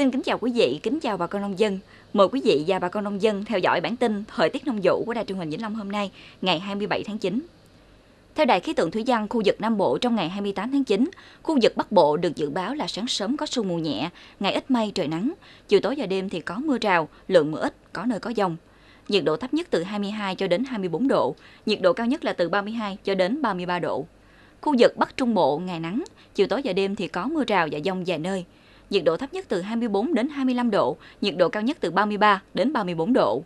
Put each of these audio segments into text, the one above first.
Xin kính chào quý vị, kính chào bà con nông dân. Mời quý vị và bà con nông dân theo dõi bản tin Thời tiết nông vụ của Đài truyền hình Vĩnh Long hôm nay, ngày 27 tháng 9. Theo Đài khí tượng thủy văn khu vực Nam Bộ trong ngày 28 tháng 9, khu vực Bắc Bộ được dự báo là sáng sớm có sương mù nhẹ, ngày ít mây trời nắng, chiều tối và đêm thì có mưa rào, lượng mưa ít, có nơi có dông. Nhiệt độ thấp nhất từ 22 cho đến 24 độ, nhiệt độ cao nhất là từ 32 cho đến 33 độ. Khu vực Bắc Trung Bộ ngày nắng, chiều tối và đêm thì có mưa rào và dông vài nơi, nhiệt độ thấp nhất từ 24 đến 25 độ, nhiệt độ cao nhất từ 33 đến 34 độ.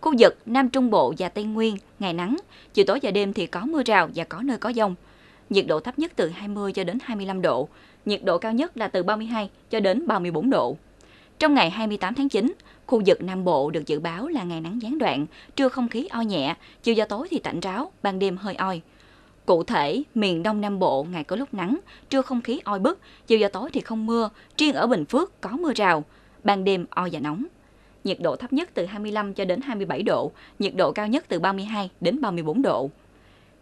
Khu vực Nam Trung Bộ và Tây Nguyên, ngày nắng, chiều tối và đêm thì có mưa rào và có nơi có dông. Nhiệt độ thấp nhất từ 20 cho đến 25 độ, nhiệt độ cao nhất là từ 32 cho đến 34 độ. Trong ngày 28 tháng 9, khu vực Nam Bộ được dự báo là ngày nắng gián đoạn, trưa không khí oi nhẹ, chiều và tối thì tạnh ráo, ban đêm hơi oi. Cụ thể, miền Đông Nam Bộ ngày có lúc nắng, trưa không khí oi bức, chiều và tối thì không mưa, riêng ở Bình Phước có mưa rào, ban đêm oi và nóng. Nhiệt độ thấp nhất từ 25 cho đến 27 độ, nhiệt độ cao nhất từ 32 đến 34 độ.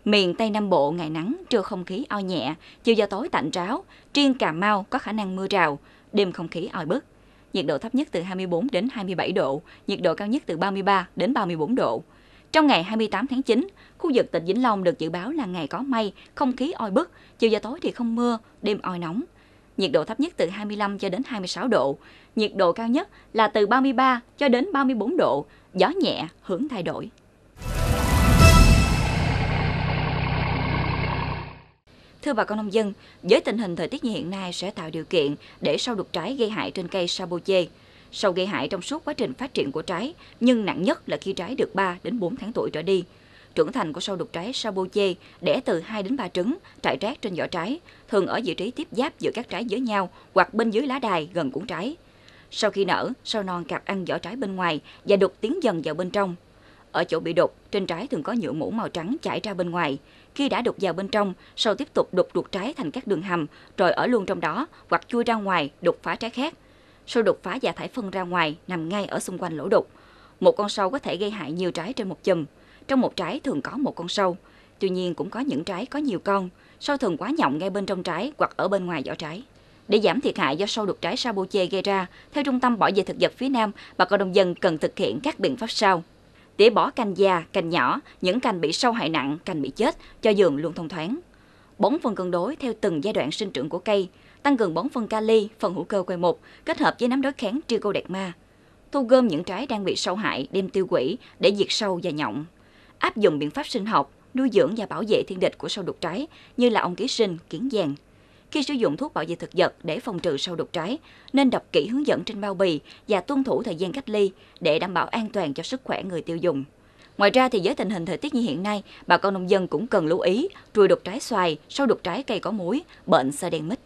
Miền Tây Nam Bộ ngày nắng, trưa không khí oi nhẹ, chiều và tối tạnh ráo, riêng Cà Mau có khả năng mưa rào, đêm không khí oi bức. Nhiệt độ thấp nhất từ 24 đến 27 độ, nhiệt độ cao nhất từ 33 đến 34 độ. Trong ngày 28 tháng 9, khu vực tỉnh Vĩnh Long được dự báo là ngày có mây, không khí oi bức, chiều và tối thì không mưa, đêm oi nóng. Nhiệt độ thấp nhất từ 25 cho đến 26 độ, nhiệt độ cao nhất là từ 33 cho đến 34 độ, gió nhẹ, hướng thay đổi. Thưa bà con nông dân, với tình hình thời tiết như hiện nay sẽ tạo điều kiện để sâu đục trái gây hại trên cây sapoche sâu gây hại trong suốt quá trình phát triển của trái, nhưng nặng nhất là khi trái được 3 đến 4 tháng tuổi trở đi. Trưởng thành của sâu đục trái Saboje đẻ từ 2 đến 3 trứng, trải rác trên vỏ trái, thường ở vị trí tiếp giáp giữa các trái với nhau hoặc bên dưới lá đài gần cuống trái. Sau khi nở, sâu non cạp ăn vỏ trái bên ngoài và đục tiến dần vào bên trong. Ở chỗ bị đục, trên trái thường có nhựa mũ màu trắng chảy ra bên ngoài. Khi đã đục vào bên trong, sâu tiếp tục đục ruột trái thành các đường hầm, rồi ở luôn trong đó hoặc chui ra ngoài, đục phá trái khác sâu đục phá giả thải phân ra ngoài nằm ngay ở xung quanh lỗ đục. Một con sâu có thể gây hại nhiều trái trên một chùm. Trong một trái thường có một con sâu, tuy nhiên cũng có những trái có nhiều con, sâu thường quá nhọng ngay bên trong trái hoặc ở bên ngoài vỏ trái. Để giảm thiệt hại do sâu đục trái Sabuche gây ra, theo Trung tâm Bảo vệ Thực vật phía Nam, bà con nông dân cần thực hiện các biện pháp sau. Tỉa bỏ cành già, cành nhỏ, những cành bị sâu hại nặng, cành bị chết, cho giường luôn thông thoáng bón phân cân đối theo từng giai đoạn sinh trưởng của cây, tăng cường bón phân kali, phân hữu cơ quay một kết hợp với nấm đối kháng ma. Thu gom những trái đang bị sâu hại đem tiêu hủy để diệt sâu và nhộng. Áp dụng biện pháp sinh học, nuôi dưỡng và bảo vệ thiên địch của sâu đục trái như là ong ký sinh, kiến giang. Khi sử dụng thuốc bảo vệ thực vật để phòng trừ sâu đục trái, nên đọc kỹ hướng dẫn trên bao bì và tuân thủ thời gian cách ly để đảm bảo an toàn cho sức khỏe người tiêu dùng. Ngoài ra thì với tình hình thời tiết như hiện nay, bà con nông dân cũng cần lưu ý trùi đục trái xoài, sâu đục trái cây có muối, bệnh sơ đen mít.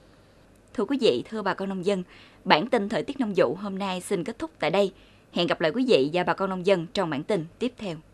Thưa quý vị, thưa bà con nông dân, bản tin thời tiết nông vụ hôm nay xin kết thúc tại đây. Hẹn gặp lại quý vị và bà con nông dân trong bản tin tiếp theo.